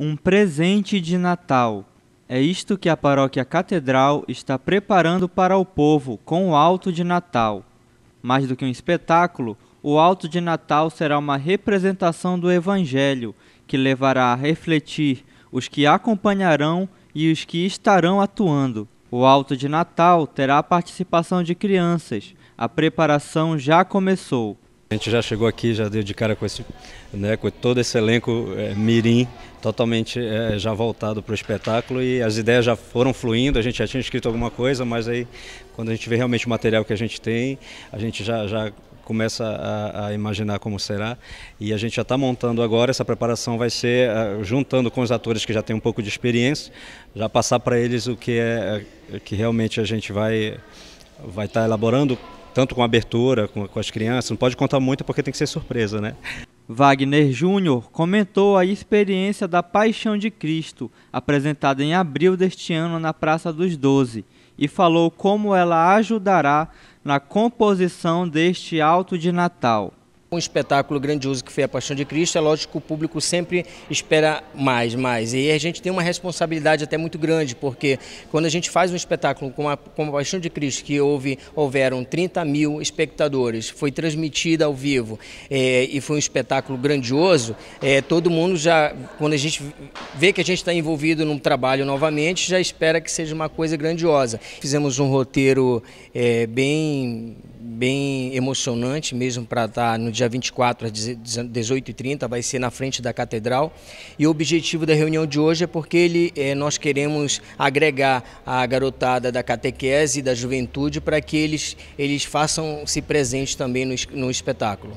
um presente de Natal. É isto que a paróquia Catedral está preparando para o povo com o Alto de Natal. Mais do que um espetáculo, o Alto de Natal será uma representação do Evangelho, que levará a refletir os que acompanharão e os que estarão atuando. O Alto de Natal terá a participação de crianças. A preparação já começou. A gente já chegou aqui, já deu de cara com, esse, né, com todo esse elenco é, mirim, totalmente é, já voltado para o espetáculo e as ideias já foram fluindo, a gente já tinha escrito alguma coisa, mas aí quando a gente vê realmente o material que a gente tem, a gente já, já começa a, a, imaginar como será e a gente já está montando agora, essa preparação vai ser é, juntando com os atores que já têm um pouco de experiência, já passar para eles o que, é, é, que realmente a gente vai vai estar tá elaborando tanto com abertura, com, com as crianças, não pode contar muito porque tem que ser surpresa, né? Wagner Júnior comentou a experiência da Paixão de Cristo, apresentada em abril deste ano na Praça dos Doze, e falou como ela ajudará na composição deste alto de Natal um espetáculo grandioso que foi a Paixão de Cristo, é lógico que o público sempre espera mais, mais. E a gente tem uma responsabilidade até muito grande, porque quando a gente faz um espetáculo como a, como a Paixão de Cristo, que houve, houveram 30 mil espectadores, foi transmitida ao vivo é, e foi um espetáculo grandioso, é, todo mundo já, quando a gente vê que a gente está envolvido num trabalho novamente, já espera que seja uma coisa grandiosa. Fizemos um roteiro é, bem bem emocionante mesmo para estar tá no dia 24 às 18h30, vai ser na frente da Catedral. E o objetivo da reunião de hoje é porque ele, é, nós queremos agregar a garotada da catequese e da juventude para que eles, eles façam se presente também no, no espetáculo.